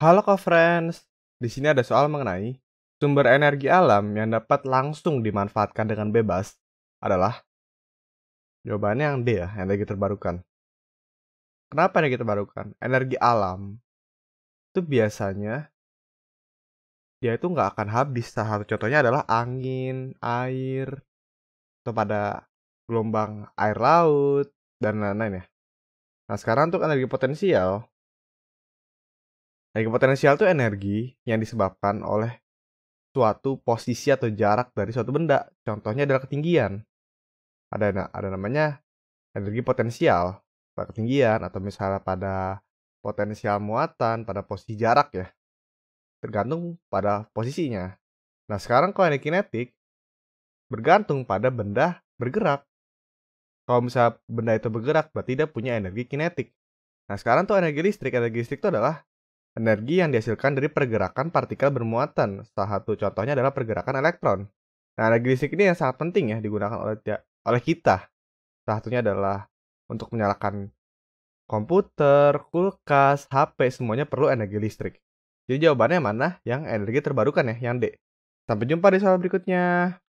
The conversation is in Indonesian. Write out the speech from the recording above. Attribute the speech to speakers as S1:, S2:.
S1: Halo co-friends, di sini ada soal mengenai sumber energi alam yang dapat langsung dimanfaatkan dengan bebas adalah jawabannya yang D ya, energi terbarukan. Kenapa energi terbarukan? Energi alam itu biasanya dia itu nggak akan habis. Salah satu contohnya adalah angin, air, atau pada gelombang air laut, dan lain-lain ya. Nah sekarang untuk energi potensial, Energi potensial itu energi yang disebabkan oleh suatu posisi atau jarak dari suatu benda. Contohnya adalah ketinggian. Ada ada namanya energi potensial pada ketinggian atau misalnya pada potensial muatan pada posisi jarak ya. Tergantung pada posisinya. Nah, sekarang kalau energi kinetik bergantung pada benda bergerak. Kalau misalnya benda itu bergerak berarti dia punya energi kinetik. Nah, sekarang tuh energi listrik, energi listrik itu adalah energi yang dihasilkan dari pergerakan partikel bermuatan. Salah satu contohnya adalah pergerakan elektron. Nah, energi listrik ini yang sangat penting ya digunakan oleh oleh kita. Salah satunya adalah untuk menyalakan komputer, kulkas, HP, semuanya perlu energi listrik. Jadi jawabannya mana? Yang energi terbarukan ya, yang D. Sampai jumpa di soal berikutnya.